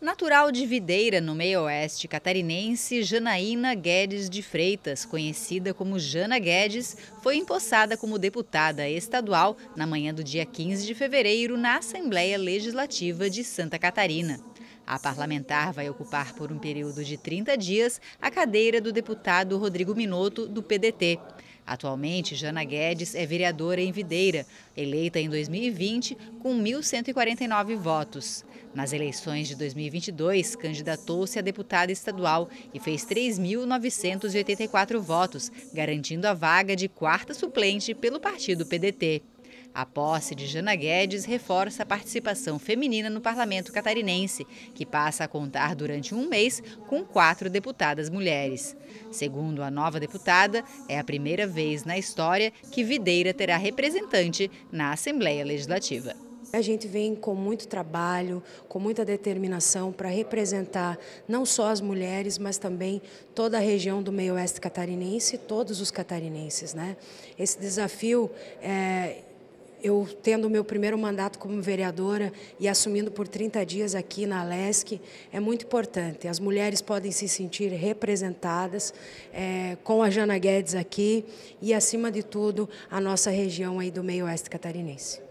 Natural de Videira, no meio-oeste catarinense, Janaína Guedes de Freitas, conhecida como Jana Guedes, foi empossada como deputada estadual na manhã do dia 15 de fevereiro na Assembleia Legislativa de Santa Catarina. A parlamentar vai ocupar por um período de 30 dias a cadeira do deputado Rodrigo Minotto, do PDT. Atualmente, Jana Guedes é vereadora em Videira, eleita em 2020 com 1.149 votos. Nas eleições de 2022, candidatou-se a deputada estadual e fez 3.984 votos, garantindo a vaga de quarta suplente pelo partido PDT. A posse de Jana Guedes reforça a participação feminina no parlamento catarinense, que passa a contar durante um mês com quatro deputadas mulheres. Segundo a nova deputada, é a primeira vez na história que Videira terá representante na Assembleia Legislativa. A gente vem com muito trabalho, com muita determinação para representar não só as mulheres, mas também toda a região do meio oeste catarinense, todos os catarinenses. Né? Esse desafio é, eu tendo o meu primeiro mandato como vereadora e assumindo por 30 dias aqui na LESC, é muito importante. As mulheres podem se sentir representadas é, com a Jana Guedes aqui e, acima de tudo, a nossa região aí do meio oeste catarinense.